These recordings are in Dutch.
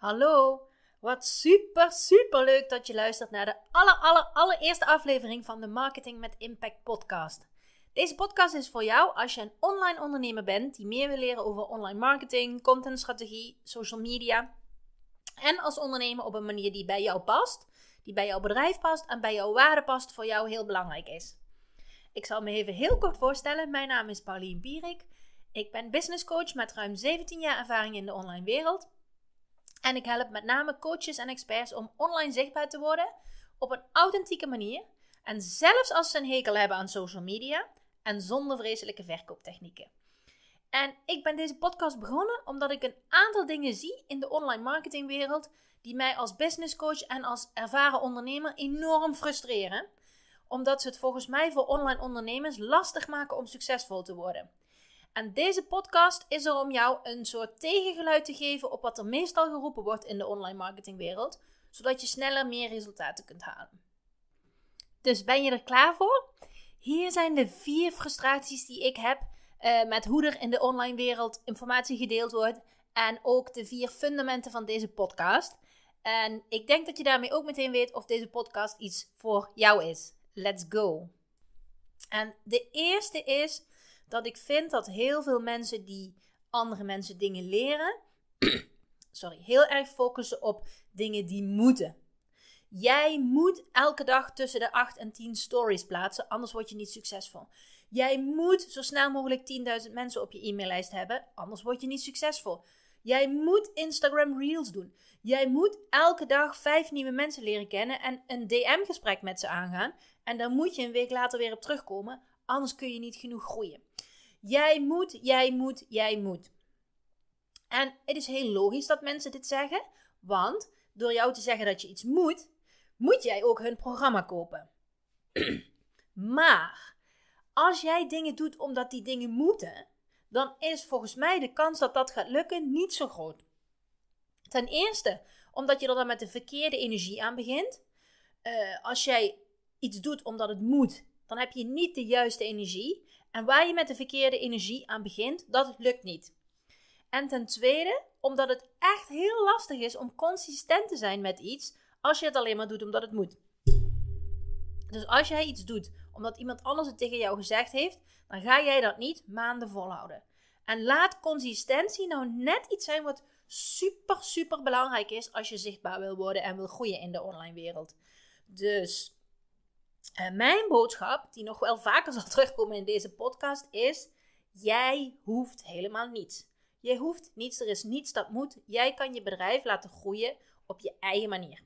Hallo, wat super, super leuk dat je luistert naar de allereerste aflevering van de Marketing met Impact podcast. Deze podcast is voor jou als je een online ondernemer bent die meer wil leren over online marketing, contentstrategie, social media. En als ondernemer op een manier die bij jou past, die bij jouw bedrijf past en bij jouw waarde past, voor jou heel belangrijk is. Ik zal me even heel kort voorstellen. Mijn naam is Paulien Bierik. Ik ben businesscoach met ruim 17 jaar ervaring in de online wereld. En ik help met name coaches en experts om online zichtbaar te worden op een authentieke manier. En zelfs als ze een hekel hebben aan social media en zonder vreselijke verkooptechnieken. En ik ben deze podcast begonnen omdat ik een aantal dingen zie in de online marketingwereld die mij als businesscoach en als ervaren ondernemer enorm frustreren. Omdat ze het volgens mij voor online ondernemers lastig maken om succesvol te worden. En deze podcast is er om jou een soort tegengeluid te geven op wat er meestal geroepen wordt in de online marketingwereld, zodat je sneller meer resultaten kunt halen. Dus ben je er klaar voor? Hier zijn de vier frustraties die ik heb eh, met hoe er in de online wereld informatie gedeeld wordt en ook de vier fundamenten van deze podcast. En ik denk dat je daarmee ook meteen weet of deze podcast iets voor jou is. Let's go. En de eerste is dat ik vind dat heel veel mensen die andere mensen dingen leren, sorry, heel erg focussen op dingen die moeten. Jij moet elke dag tussen de 8 en 10 stories plaatsen, anders word je niet succesvol. Jij moet zo snel mogelijk 10.000 mensen op je e-maillijst hebben, anders word je niet succesvol. Jij moet Instagram Reels doen. Jij moet elke dag vijf nieuwe mensen leren kennen en een DM-gesprek met ze aangaan. En dan moet je een week later weer op terugkomen, anders kun je niet genoeg groeien. Jij moet, jij moet, jij moet. En het is heel logisch dat mensen dit zeggen, want door jou te zeggen dat je iets moet, moet jij ook hun programma kopen. maar als jij dingen doet omdat die dingen moeten, dan is volgens mij de kans dat dat gaat lukken niet zo groot. Ten eerste, omdat je er dan met de verkeerde energie aan begint. Eh, als jij iets doet omdat het moet, dan heb je niet de juiste energie. En waar je met de verkeerde energie aan begint, dat lukt niet. En ten tweede, omdat het echt heel lastig is om consistent te zijn met iets als je het alleen maar doet omdat het moet. Dus als jij iets doet omdat iemand anders het tegen jou gezegd heeft, dan ga jij dat niet maanden volhouden. En laat consistentie nou net iets zijn wat super, super belangrijk is als je zichtbaar wil worden en wil groeien in de online wereld. Dus eh, mijn boodschap, die nog wel vaker zal terugkomen in deze podcast, is: jij hoeft helemaal niets. Jij hoeft niets, er is niets dat moet. Jij kan je bedrijf laten groeien op je eigen manier.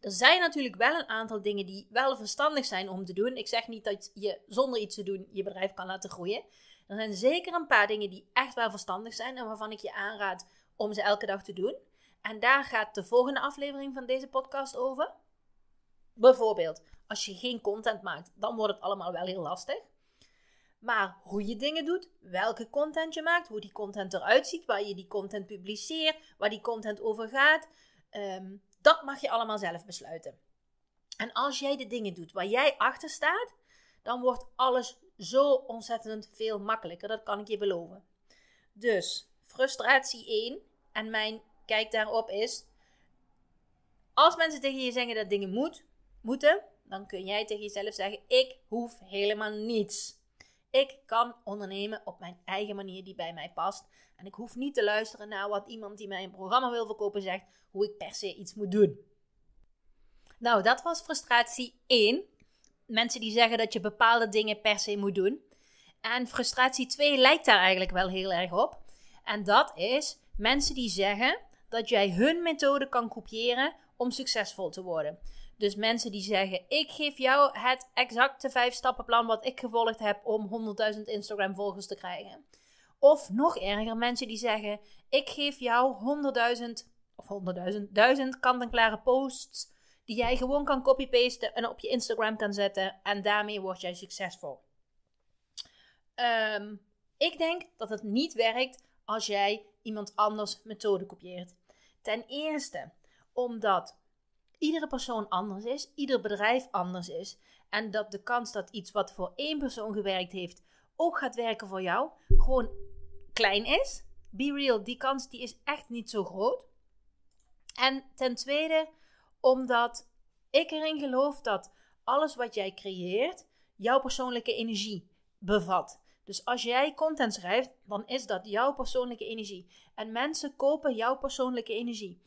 Er zijn natuurlijk wel een aantal dingen die wel verstandig zijn om te doen. Ik zeg niet dat je zonder iets te doen je bedrijf kan laten groeien. Er zijn zeker een paar dingen die echt wel verstandig zijn en waarvan ik je aanraad om ze elke dag te doen. En daar gaat de volgende aflevering van deze podcast over. Bijvoorbeeld, als je geen content maakt, dan wordt het allemaal wel heel lastig. Maar hoe je dingen doet, welke content je maakt, hoe die content eruit ziet, waar je die content publiceert, waar die content over gaat, ehm, dat mag je allemaal zelf besluiten. En als jij de dingen doet waar jij achter staat, dan wordt alles zo ontzettend veel makkelijker. Dat kan ik je beloven. Dus frustratie 1 en mijn kijk daarop is: als mensen tegen je zeggen dat dingen moet, moeten, dan kun jij tegen jezelf zeggen: Ik hoef helemaal niets. Ik kan ondernemen op mijn eigen manier die bij mij past. En ik hoef niet te luisteren naar wat iemand die mij een programma wil verkopen zegt, hoe ik per se iets moet doen. Nou, dat was frustratie 1. Mensen die zeggen dat je bepaalde dingen per se moet doen. En frustratie 2 lijkt daar eigenlijk wel heel erg op. En dat is mensen die zeggen dat jij hun methode kan kopiëren om succesvol te worden. Dus mensen die zeggen: Ik geef jou het exacte vijf stappenplan wat ik gevolgd heb om 100.000 Instagram-volgers te krijgen. Of nog erger, mensen die zeggen: Ik geef jou 100.000 of 100.000, duizend kant-en-klare posts die jij gewoon kan copy-pasten en op je Instagram kan zetten. En daarmee word jij succesvol. Ehm, ik denk dat het niet werkt als jij iemand anders methode kopieert. Ten eerste omdat iedere persoon anders is, ieder bedrijf anders is. En dat de kans dat iets wat voor één persoon gewerkt heeft, ook gaat werken voor jou, gewoon klein is. Be real, die kans die is echt niet zo groot. En ten tweede, omdat ik erin geloof dat alles wat jij creëert, jouw persoonlijke energie bevat. Dus als jij content schrijft, dan is dat jouw persoonlijke energie. En mensen kopen jouw persoonlijke energie.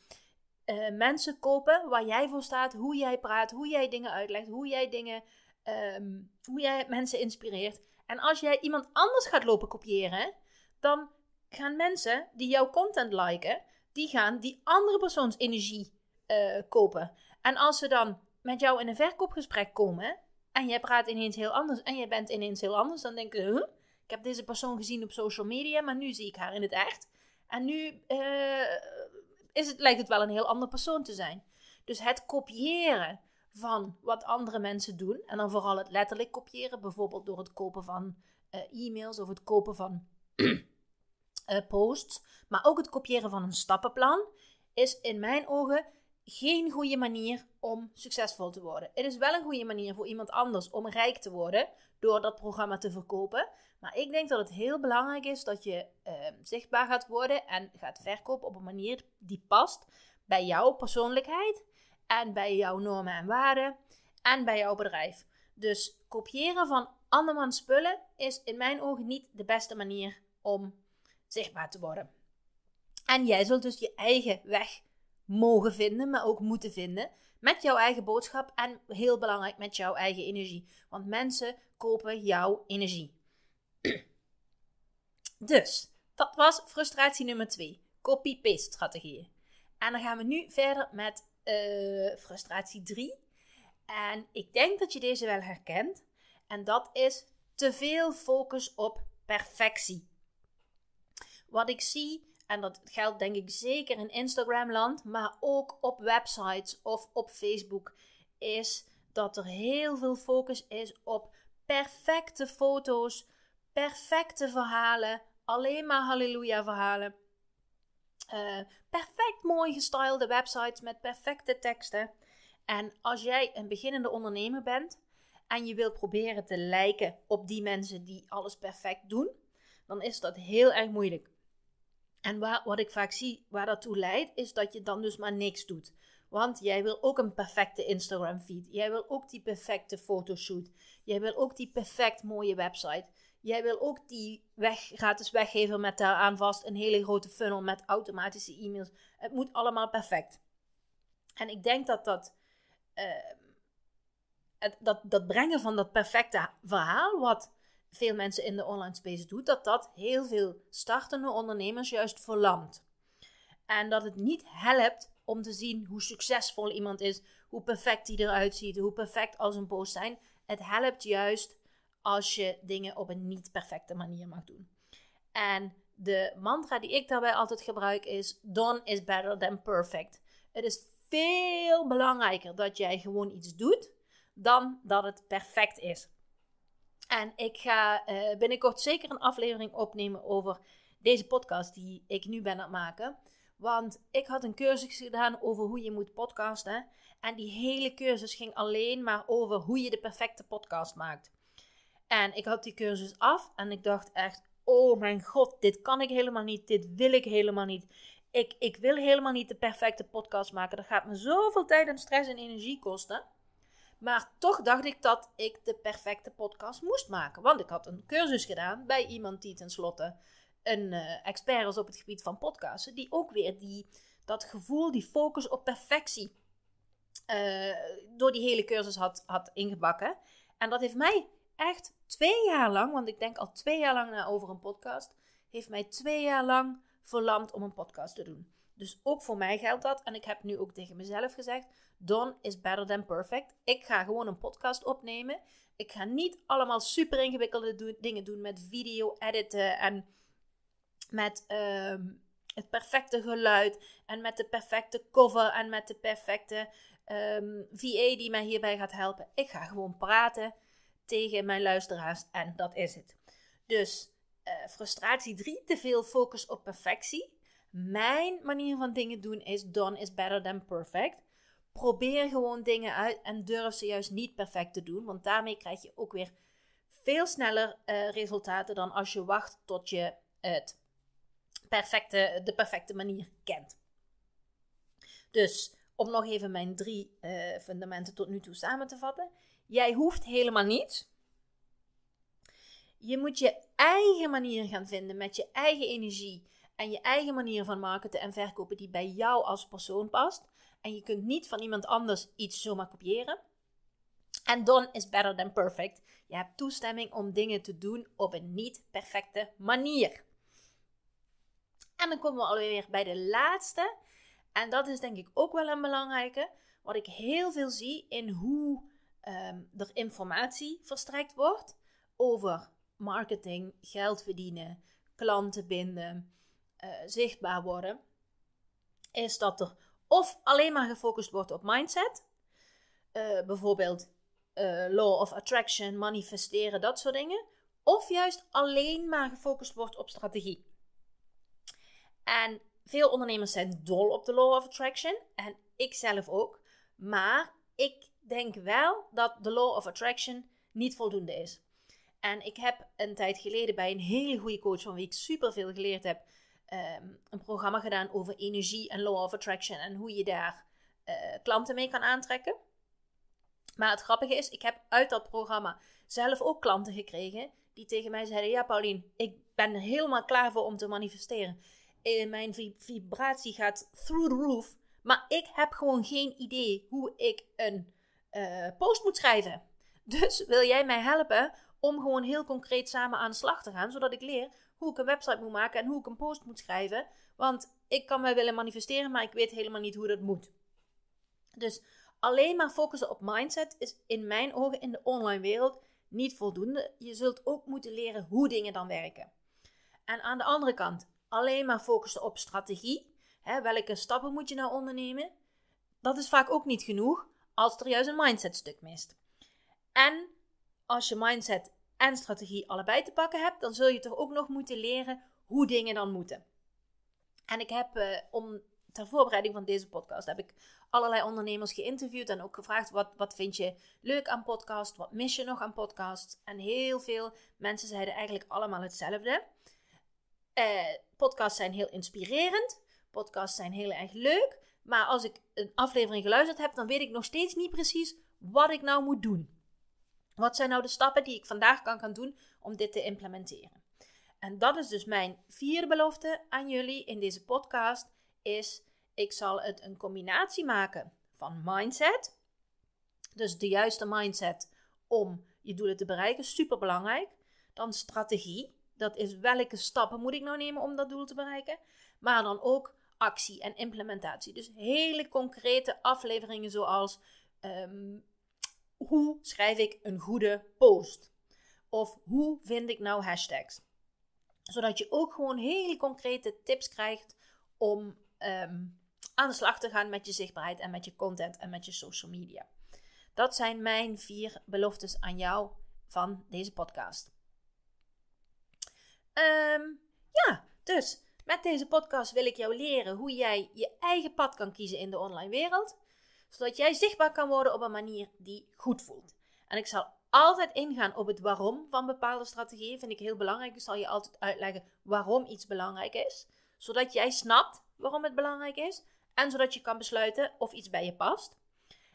Eh, mensen kopen waar jij voor staat, hoe jij praat, hoe jij dingen uitlegt, hoe jij dingen, ehm, hoe jij mensen inspireert. En als jij iemand anders gaat lopen kopiëren, dan gaan mensen die jouw content liken, die gaan die andere persoons energie eh, kopen. En als ze dan met jou in een verkoopgesprek komen en jij praat ineens heel anders en jij bent ineens heel anders, dan denken ze, huh? ik heb deze persoon gezien op social media, maar nu zie ik haar in het echt. En nu eh, is het, lijkt het wel een heel ander persoon te zijn. Dus het kopiëren van wat andere mensen doen, en dan vooral het letterlijk kopiëren, bijvoorbeeld door het kopen van eh, e-mails of het kopen van eh, posts, maar ook het kopiëren van een stappenplan, is in mijn ogen geen goede manier om succesvol te worden. Het is wel een goede manier voor iemand anders om rijk te worden door dat programma te verkopen. Maar ik denk dat het heel belangrijk is dat je ehm, zichtbaar gaat worden en gaat verkopen op een manier die past bij jouw persoonlijkheid en bij jouw normen en waarden en bij jouw bedrijf. Dus kopiëren van andermans spullen is in mijn ogen niet de beste manier om zichtbaar te worden. En jij zult dus je eigen weg mogen vinden, maar ook moeten vinden. Met jouw eigen boodschap en heel belangrijk met jouw eigen energie. Want mensen kopen jouw energie. Dus, dat was frustratie nummer 2. Copy-paste strategieën. En dan gaan we nu verder met eh, frustratie 3. En ik denk dat je deze wel herkent. En dat is te veel focus op perfectie. Wat ik zie en dat geldt denk ik zeker in Instagram-land, maar ook op websites of op Facebook. Is dat er heel veel focus is op perfecte foto's, perfecte verhalen, alleen maar halleluja-verhalen. Eh, perfect mooi gestylede websites met perfecte teksten. En als jij een beginnende ondernemer bent en je wilt proberen te lijken op die mensen die alles perfect doen, dan is dat heel erg moeilijk. En wat ik vaak zie waar dat toe leidt, is dat je dan dus maar niks doet. Want jij wil ook een perfecte Instagram feed. Jij wil ook die perfecte fotoshoot. Jij wil ook die perfect mooie website. Jij wil ook die weg, gratis weggever met daaraan vast een hele grote funnel met automatische e-mails. Het moet allemaal perfect. En ik denk dat dat, eh, het, dat, dat brengen van dat perfecte verhaal, wat veel mensen in de online space doet, dat dat heel veel startende ondernemers juist verlamt. En dat het niet helpt om te zien hoe succesvol iemand is, hoe perfect hij eruit ziet, hoe perfect als een post zijn. Het helpt juist als je dingen op een niet perfecte manier mag doen. En de mantra die ik daarbij altijd gebruik is: Done is better than perfect. Het is veel belangrijker dat jij gewoon iets doet dan dat het perfect is. En ik ga uh, binnenkort zeker een aflevering opnemen over deze podcast die ik nu ben aan het maken. Want ik had een cursus gedaan over hoe je moet podcasten. En die hele cursus ging alleen maar over hoe je de perfecte podcast maakt. En ik had die cursus af en ik dacht echt: oh mijn god, dit kan ik helemaal niet. Dit wil ik helemaal niet. Ik, ik wil helemaal niet de perfecte podcast maken. Dat gaat me zoveel tijd en stress en energie kosten. Maar toch dacht ik dat ik de perfecte podcast moest maken. Want ik had een cursus gedaan bij iemand die tenslotte een eh, expert is op het gebied van podcasten. Die ook weer die, dat gevoel, die focus op perfectie eh, door die hele cursus had, had ingebakken. En dat heeft mij echt twee jaar lang, want ik denk al twee jaar lang na over een podcast, heeft mij twee jaar lang verlamd om een podcast te doen. Dus ook voor mij geldt dat. En ik heb nu ook tegen mezelf gezegd: done is better than perfect. Ik ga gewoon een podcast opnemen. Ik ga niet allemaal super ingewikkelde dingen doen met video editen en met ehm, het perfecte geluid en met de perfecte cover en met de perfecte um, ehm, VA die mij hierbij gaat helpen. Ik ga gewoon praten tegen mijn luisteraars en dat is het. Dus eh, frustratie 3, te veel focus op perfectie. Mijn manier van dingen doen is done is better than perfect. Probeer gewoon dingen uit en durf ze juist niet perfect te doen, want daarmee krijg je ook weer veel sneller eh, resultaten dan als je wacht tot je het perfecte, de perfecte manier kent. Dus om nog even mijn drie eh, fundamenten tot nu toe samen te vatten. Jij hoeft helemaal niet. Je moet je eigen manier gaan vinden met je eigen energie en je eigen manier van marketen en verkopen die bij jou als persoon past. En je kunt niet van iemand anders iets zomaar kopiëren. En done is better than perfect. Je hebt toestemming om dingen te doen op een niet perfecte manier. En dan komen we alweer bij de laatste. En dat is denk ik ook wel een belangrijke. Wat ik heel veel zie in hoe ehm, er informatie verstrekt wordt over marketing, geld verdienen, klanten binden, eh, zichtbaar worden, is dat er of alleen maar gefocust wordt op mindset, eh, bijvoorbeeld eh, law of attraction, manifesteren, dat soort dingen, of juist alleen maar gefocust wordt op strategie. En veel ondernemers zijn dol op de law of attraction en ik zelf ook, maar ik denk wel dat de law of attraction niet voldoende is. En ik heb een tijd geleden bij een hele goede coach van wie ik super veel geleerd heb, Ehm, een programma gedaan over energie en law of attraction en hoe je daar eh, klanten mee kan aantrekken. Maar het grappige is, ik heb uit dat programma zelf ook klanten gekregen die tegen mij zeiden: Ja, Paulien, ik ben er helemaal klaar voor om te manifesteren. Eh, mijn vibratie gaat through the roof, maar ik heb gewoon geen idee hoe ik een eh, post moet schrijven. Dus wil jij mij helpen om gewoon heel concreet samen aan de slag te gaan, zodat ik leer hoe ik een website moet maken en hoe ik een post moet schrijven. Want ik kan mij willen manifesteren, maar ik weet helemaal niet hoe dat moet. Dus alleen maar focussen op mindset is in mijn ogen in de online wereld niet voldoende. Je zult ook moeten leren hoe dingen dan werken. En aan de andere kant, alleen maar focussen op strategie. Hè, welke stappen moet je nou ondernemen? Dat is vaak ook niet genoeg als er juist een mindset stuk mist. En als je mindset en strategie allebei te pakken hebt, dan zul je toch ook nog moeten leren hoe dingen dan moeten. En ik heb eh, om ter voorbereiding van deze podcast heb ik allerlei ondernemers geïnterviewd en ook gevraagd wat, wat vind je leuk aan podcast, wat mis je nog aan podcast. En heel veel mensen zeiden eigenlijk allemaal hetzelfde. Eh, podcasts zijn heel inspirerend, podcasts zijn heel erg leuk, maar als ik een aflevering geluisterd heb, dan weet ik nog steeds niet precies wat ik nou moet doen. Wat zijn nou de stappen die ik vandaag kan gaan doen om dit te implementeren? En dat is dus mijn vierde belofte aan jullie in deze podcast is ik zal het een combinatie maken van mindset. Dus de juiste mindset om je doelen te bereiken, super belangrijk. Dan strategie, dat is welke stappen moet ik nou nemen om dat doel te bereiken. Maar dan ook actie en implementatie. Dus hele concrete afleveringen zoals ehm, hoe schrijf ik een goede post? Of hoe vind ik nou hashtags? Zodat je ook gewoon hele concrete tips krijgt om ehm, aan de slag te gaan met je zichtbaarheid en met je content en met je social media. Dat zijn mijn vier beloftes aan jou van deze podcast. Ehm, ja, dus met deze podcast wil ik jou leren hoe jij je eigen pad kan kiezen in de online wereld zodat jij zichtbaar kan worden op een manier die goed voelt. En ik zal altijd ingaan op het waarom van bepaalde strategieën. Vind ik heel belangrijk. Ik zal je altijd uitleggen waarom iets belangrijk is. Zodat jij snapt waarom het belangrijk is. En zodat je kan besluiten of iets bij je past.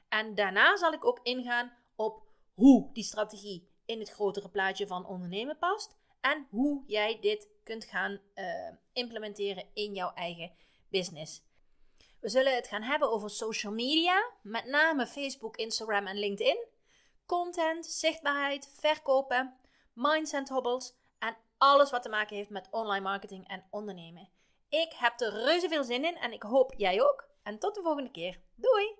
En daarna zal ik ook ingaan op hoe die strategie in het grotere plaatje van ondernemen past. En hoe jij dit kunt gaan eh, implementeren in jouw eigen business. We zullen het gaan hebben over social media, met name Facebook, Instagram en LinkedIn. Content, zichtbaarheid, verkopen, mindset hobbels en alles wat te maken heeft met online marketing en ondernemen. Ik heb er reuze veel zin in en ik hoop jij ook. En tot de volgende keer. Doei!